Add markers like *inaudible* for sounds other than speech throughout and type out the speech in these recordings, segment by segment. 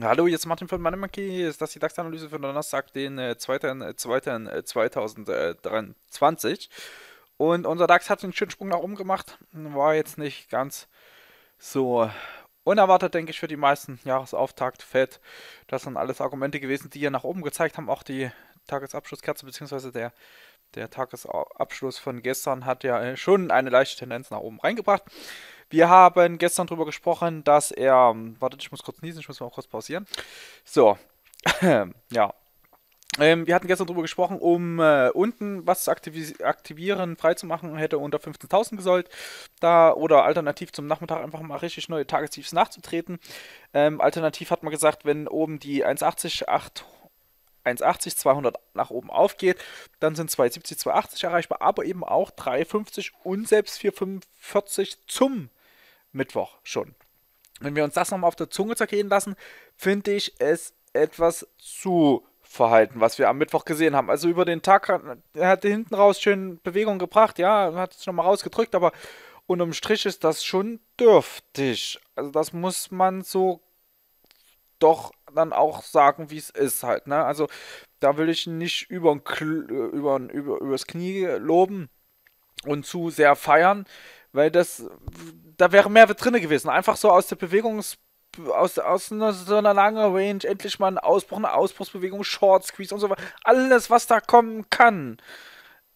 Hallo, jetzt Martin von Moneymonkey. Ist das die DAX-Analyse für Donnerstag, den 2.2.2023? Äh, äh, äh, Und unser DAX hat einen schönen Sprung nach oben gemacht. War jetzt nicht ganz so unerwartet, denke ich, für die meisten. Jahresauftakt, Fett. Das sind alles Argumente gewesen, die hier nach oben gezeigt haben. Auch die Tagesabschlusskerze bzw. der der Tagesabschluss von gestern hat ja äh, schon eine leichte Tendenz nach oben reingebracht. Wir haben gestern darüber gesprochen, dass er. Ähm, warte, ich muss kurz niesen, ich muss mal kurz pausieren. So. *clears throat* ja. Ähm, wir hatten gestern darüber gesprochen, um äh, unten was zu aktivi aktivieren, freizumachen, hätte unter 15.000 gesollt. Da, oder alternativ zum Nachmittag einfach mal richtig neue Tagestiefs nachzutreten. Ähm, alternativ hat man gesagt, wenn oben die 1,80, 800. 1,80, 200 nach oben aufgeht, dann sind 2,70, 2,80 erreichbar, aber eben auch 3,50 und selbst 4,45 zum Mittwoch schon. Wenn wir uns das nochmal auf der Zunge zergehen lassen, finde ich es etwas zu verhalten, was wir am Mittwoch gesehen haben. Also über den Tag er hat er hinten raus schön Bewegung gebracht, ja, hat es nochmal rausgedrückt, aber unterm Strich ist das schon dürftig. Also das muss man so doch dann auch sagen, wie es ist halt. Ne? Also da will ich nicht über, äh, über, über, übers Knie loben und zu sehr feiern, weil das, da wäre mehr drin gewesen. Einfach so aus der Bewegungs- aus, aus einer, so einer langen Range endlich mal ein Ausbruch, eine Ausbruchsbewegung, Short Squeeze und so weiter. Alles, was da kommen kann,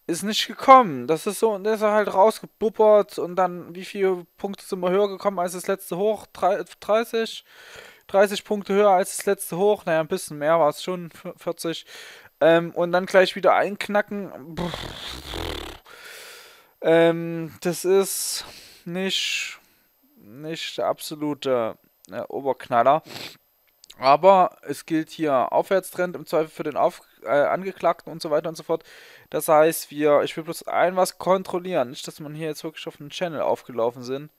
ist nicht gekommen. Das ist so, der ist halt rausgebuppert und dann, wie viele Punkte sind wir höher gekommen als das letzte Hoch? 30? 30 Punkte höher als das letzte Hoch. Naja, ein bisschen mehr war es schon, 40. Ähm, und dann gleich wieder einknacken. Ähm, das ist nicht, nicht der absolute äh, Oberknaller. Aber es gilt hier Aufwärtstrend im Zweifel für den Auf äh, Angeklagten und so weiter und so fort. Das heißt, wir, ich will bloß ein was kontrollieren. Nicht, dass man hier jetzt wirklich auf den Channel aufgelaufen sind.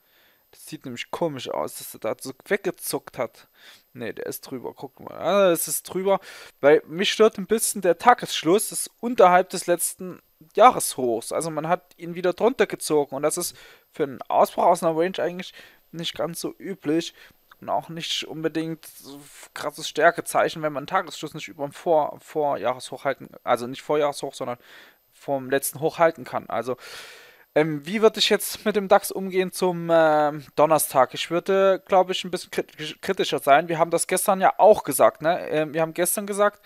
Das sieht nämlich komisch aus, dass er da so weggezuckt hat. Ne, der ist drüber. Guck mal. Ah, es ist drüber. Weil mich stört ein bisschen der Tagesschluss. Das ist unterhalb des letzten Jahreshochs. Also man hat ihn wieder drunter gezogen. Und das ist für einen Ausbruch aus einer Range eigentlich nicht ganz so üblich. Und auch nicht unbedingt so krasses Stärkezeichen, wenn man einen Tagesschluss nicht über dem Vor Vorjahreshoch halten Also nicht Vorjahreshoch, sondern vom letzten Hoch halten kann. Also ähm, wie würde ich jetzt mit dem DAX umgehen zum äh, Donnerstag? Ich würde, glaube ich, ein bisschen kritischer sein. Wir haben das gestern ja auch gesagt. Ne? Ähm, wir haben gestern gesagt,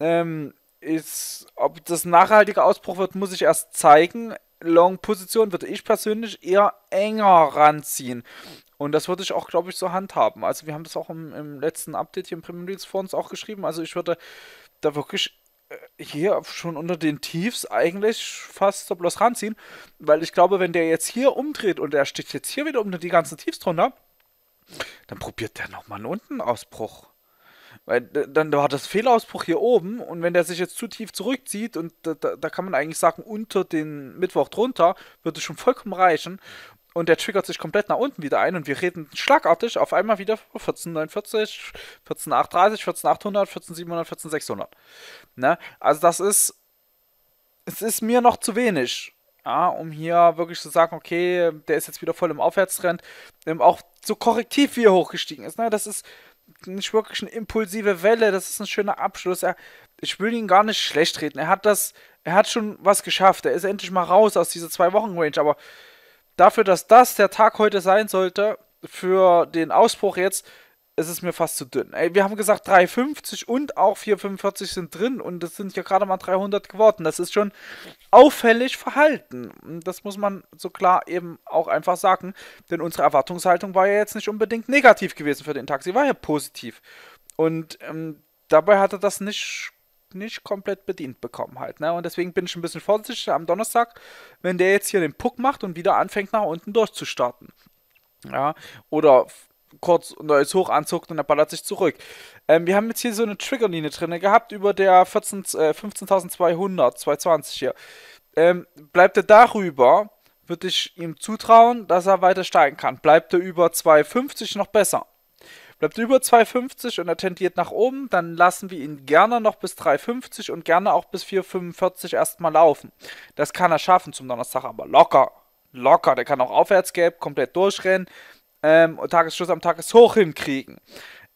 ähm, ist, ob das ein nachhaltiger Ausbruch wird, muss ich erst zeigen. Long-Position würde ich persönlich eher enger ranziehen. Und das würde ich auch, glaube ich, so handhaben. Also wir haben das auch im, im letzten Update hier im Premier League vor uns auch geschrieben. Also ich würde da wirklich äh, hier schon unter den Tiefs eigentlich fast so bloß ranziehen, weil ich glaube, wenn der jetzt hier umdreht und der steht jetzt hier wieder unter die ganzen Tiefs drunter, dann probiert der nochmal einen Untenausbruch. Weil dann war das Fehlausbruch hier oben und wenn der sich jetzt zu tief zurückzieht und da, da, kann man eigentlich sagen, unter den Mittwoch drunter, würde schon vollkommen reichen und der triggert sich komplett nach unten wieder ein und wir reden schlagartig auf einmal wieder 1449, 14830, 14800, 14700, 14600. Ne? Also das ist, es ist mir noch zu wenig, ja, um hier wirklich zu sagen, okay, der ist jetzt wieder voll im Aufwärtstrend, ähm, auch so korrektiv wie er hochgestiegen ist. Ne? Das ist nicht wirklich eine impulsive Welle, das ist ein schöner Abschluss. Er, ich will ihn gar nicht schlecht reden. Er hat das, er hat schon was geschafft. Er ist endlich mal raus aus dieser zwei Wochen Range, aber dafür, dass das der Tag heute sein sollte, für den Ausbruch jetzt, ist es mir fast zu dünn. Ey, wir haben gesagt, 3,50 und auch 4,45 sind drin und es sind ja gerade mal 300 geworden. Das ist schon auffällig verhalten. Das muss man so klar eben auch einfach sagen, denn unsere Erwartungshaltung war ja jetzt nicht unbedingt negativ gewesen für den Tag. Sie war ja positiv. Und ähm, dabei hatte das nicht nicht komplett bedient bekommen halt. Ne? Und deswegen bin ich ein bisschen vorsichtig am Donnerstag, wenn der jetzt hier den Puck macht und wieder anfängt nach unten durchzustarten. Ja, oder kurz neues hoch anzuckt und er ballert sich zurück. Ähm, wir haben jetzt hier so eine Triggerlinie drin gehabt über der 14, äh, 15.200, 220 hier. Ähm, bleibt er darüber, würde ich ihm zutrauen, dass er weiter steigen kann. Bleibt er über 250 noch besser. Bleibt über 2,50 und er tendiert nach oben, dann lassen wir ihn gerne noch bis 3,50 und gerne auch bis 4,45 erstmal laufen. Das kann er schaffen zum Donnerstag, aber locker. Locker. Der kann auch aufwärts gelb, komplett durchrennen ähm, und Tagesschluss am Tageshoch hinkriegen.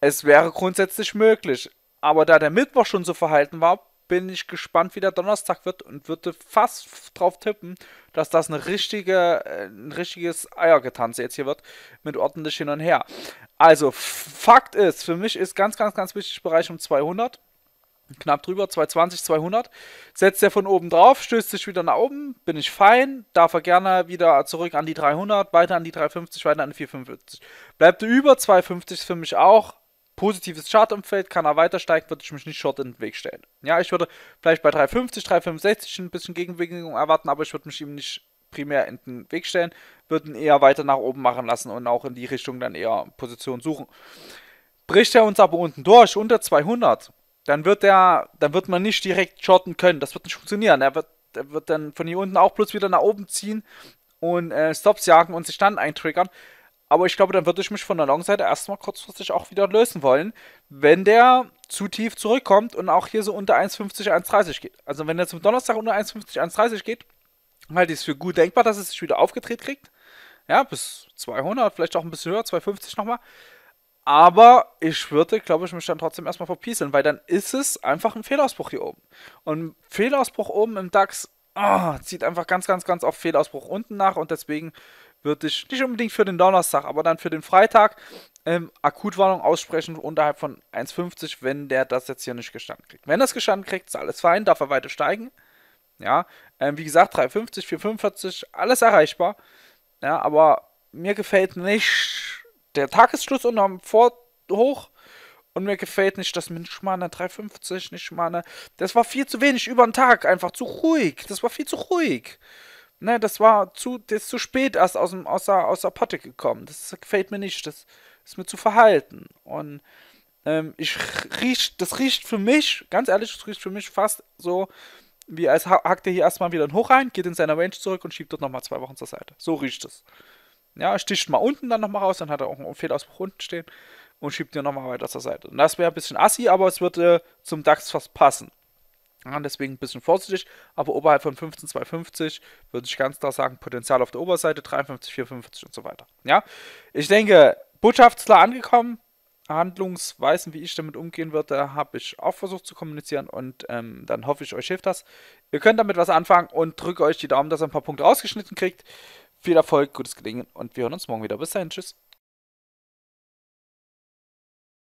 Es wäre grundsätzlich möglich. Aber da der Mittwoch schon so verhalten war, bin ich gespannt, wie der Donnerstag wird und würde fast drauf tippen, dass das eine richtige, äh, ein richtiges Eiergetanze jetzt hier wird mit ordentlich hin und her. Also, Fakt ist, für mich ist ganz, ganz, ganz wichtig Bereich um 200. Knapp drüber, 220, 200. Setzt er von oben drauf, stößt sich wieder nach oben, bin ich fein. Darf er gerne wieder zurück an die 300, weiter an die 350, weiter an die 450. Bleibt er über 250 für mich auch positives Chartumfeld, kann er weiter steigen, würde ich mich nicht short in den Weg stellen. Ja, ich würde vielleicht bei 350, 365 ein bisschen Gegenbewegung erwarten, aber ich würde mich ihm nicht primär in den Weg stellen, würden eher weiter nach oben machen lassen und auch in die Richtung dann eher Position suchen. Bricht er uns aber unten durch, unter 200, dann wird er, dann wird man nicht direkt shorten können. Das wird nicht funktionieren. Er wird, er wird dann von hier unten auch bloß wieder nach oben ziehen und äh, Stops jagen und sich dann eintriggern. Aber ich glaube, dann würde ich mich von der Long-Seite erstmal kurzfristig auch wieder lösen wollen, wenn der zu tief zurückkommt und auch hier so unter 1,50, 1,30 geht. Also wenn er zum Donnerstag unter 1,50, 1,30 geht, halte ich es für gut denkbar, dass es sich wieder aufgedreht kriegt. Ja, bis 200, vielleicht auch ein bisschen höher, 250 nochmal. Aber ich würde, glaube ich, mich dann trotzdem erstmal verpieseln, weil dann ist es einfach ein Fehlausbruch hier oben. Und Fehlausbruch oben im DAX oh, zieht einfach ganz, ganz, ganz auf Fehlausbruch unten nach und deswegen würde ich nicht unbedingt für den Donnerstag, aber dann für den Freitag ähm, Akutwarnung aussprechen unterhalb von 1,50, wenn der das jetzt hier nicht gestanden kriegt. Wenn das gestanden kriegt, ist alles fein, darf er weiter steigen. Ja, ähm, wie gesagt, 350, 445, alles erreichbar. Ja, aber mir gefällt nicht der Tagesschluss unterm Vor hoch. Und mir gefällt nicht, dass mir nicht mal eine 350, nicht mal eine. Das war viel zu wenig über den Tag, einfach zu ruhig. Das war viel zu ruhig. Ne, das war zu, das ist zu spät erst aus, dem, aus, der, aus der Potte gekommen. Das gefällt mir nicht. Das ist mir zu verhalten. Und ähm, ich riecht, das riecht für mich, ganz ehrlich, das riecht für mich fast so wie als hackt er hier erstmal wieder ein Hoch rein, geht in seine Range zurück und schiebt dort nochmal zwei Wochen zur Seite. So riecht es. Ja, sticht mal unten dann nochmal raus, dann hat er auch einen Fehlausbruch unten stehen und schiebt ihn nochmal weiter zur Seite. Und das wäre ein bisschen assi, aber es würde äh, zum DAX fast passen. Ja, deswegen ein bisschen vorsichtig, aber oberhalb von 15,250 würde ich ganz klar sagen, Potenzial auf der Oberseite 53,450 und so weiter. Ja, ich denke, Botschaft ist klar angekommen. Handlungsweisen, wie ich damit umgehen würde, habe ich auch versucht zu kommunizieren und ähm, dann hoffe ich, euch hilft das. Ihr könnt damit was anfangen und drücke euch die Daumen, dass ihr ein paar Punkte rausgeschnitten kriegt. Viel Erfolg, gutes Gelingen und wir hören uns morgen wieder. Bis dahin, tschüss.